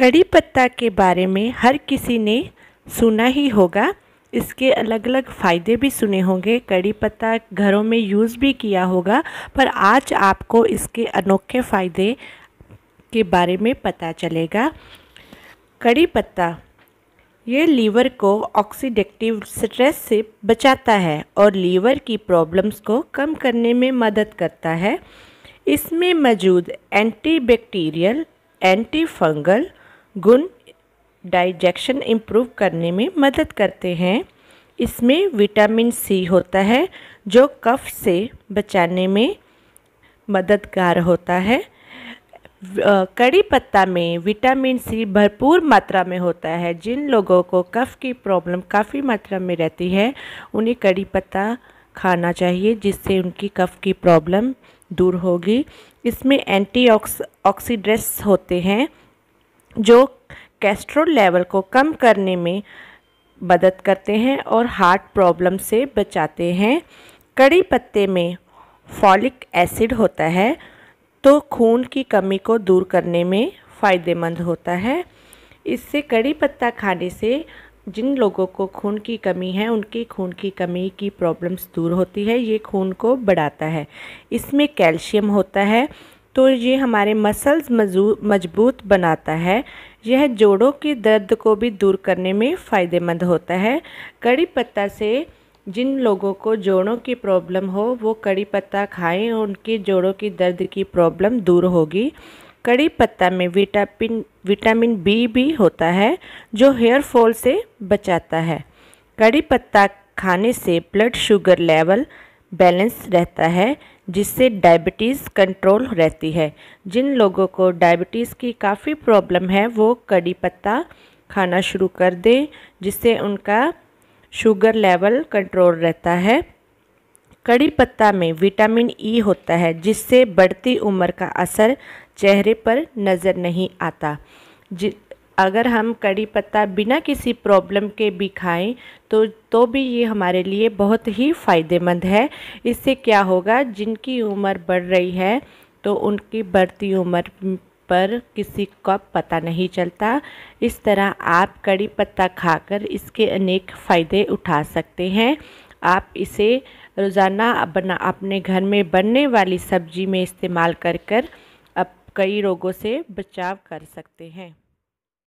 कड़ी पत्ता के बारे में हर किसी ने सुना ही होगा इसके अलग अलग फ़ायदे भी सुने होंगे कड़ी पत्ता घरों में यूज़ भी किया होगा पर आज आपको इसके अनोखे फ़ायदे के बारे में पता चलेगा कड़ी पत्ता ये लीवर को ऑक्सीडेक्टिव स्ट्रेस से बचाता है और लीवर की प्रॉब्लम्स को कम करने में मदद करता है इसमें मौजूद एंटीबैक्टीरियल एंटी फंगल गुण डाइजेक्शन इम्प्रूव करने में मदद करते हैं इसमें विटामिन सी होता है जो कफ से बचाने में मददगार होता है कड़ी पत्ता में विटामिन सी भरपूर मात्रा में होता है जिन लोगों को कफ की प्रॉब्लम काफ़ी मात्रा में रहती है उन्हें कड़ी पत्ता खाना चाहिए जिससे उनकी कफ की प्रॉब्लम दूर होगी इसमें एंटी ऑक्सीडेंट्स होते हैं जो कैस्ट्रोल लेवल को कम करने में मदद करते हैं और हार्ट प्रॉब्लम से बचाते हैं कड़ी पत्ते में फॉलिक एसिड होता है तो खून की कमी को दूर करने में फ़ायदेमंद होता है इससे कड़ी पत्ता खाने से जिन लोगों को खून की कमी है उनकी खून की कमी की प्रॉब्लम्स दूर होती है ये खून को बढ़ाता है इसमें कैल्शियम होता है तो ये हमारे मसल्स मजबूत बनाता है यह जोड़ों के दर्द को भी दूर करने में फ़ायदेमंद होता है कड़ी पत्ता से जिन लोगों को जोड़ों की प्रॉब्लम हो वो कड़ी पत्ता खाएं और उनके जोड़ों की दर्द की प्रॉब्लम दूर होगी कड़ी पत्ता में विटामिन विटामिन बी भी होता है जो हेयर फॉल से बचाता है कड़ी पत्ता खाने से ब्लड शुगर लेवल बैलेंस रहता है जिससे डायबिटीज़ कंट्रोल रहती है जिन लोगों को डायबिटीज़ की काफ़ी प्रॉब्लम है वो कड़ी पत्ता खाना शुरू कर दें जिससे उनका शुगर लेवल कंट्रोल रहता है कड़ी पत्ता में विटामिन ई e होता है जिससे बढ़ती उम्र का असर चेहरे पर नज़र नहीं आता अगर हम कड़ी पत्ता बिना किसी प्रॉब्लम के भी खाएं तो तो भी ये हमारे लिए बहुत ही फ़ायदेमंद है इससे क्या होगा जिनकी उम्र बढ़ रही है तो उनकी बढ़ती उम्र पर किसी का पता नहीं चलता इस तरह आप कड़ी पत्ता खाकर इसके अनेक फ़ायदे उठा सकते हैं आप इसे रोज़ाना बना अपने घर में बनने वाली सब्जी में इस्तेमाल कर कर अब कई रोगों से बचाव कर सकते हैं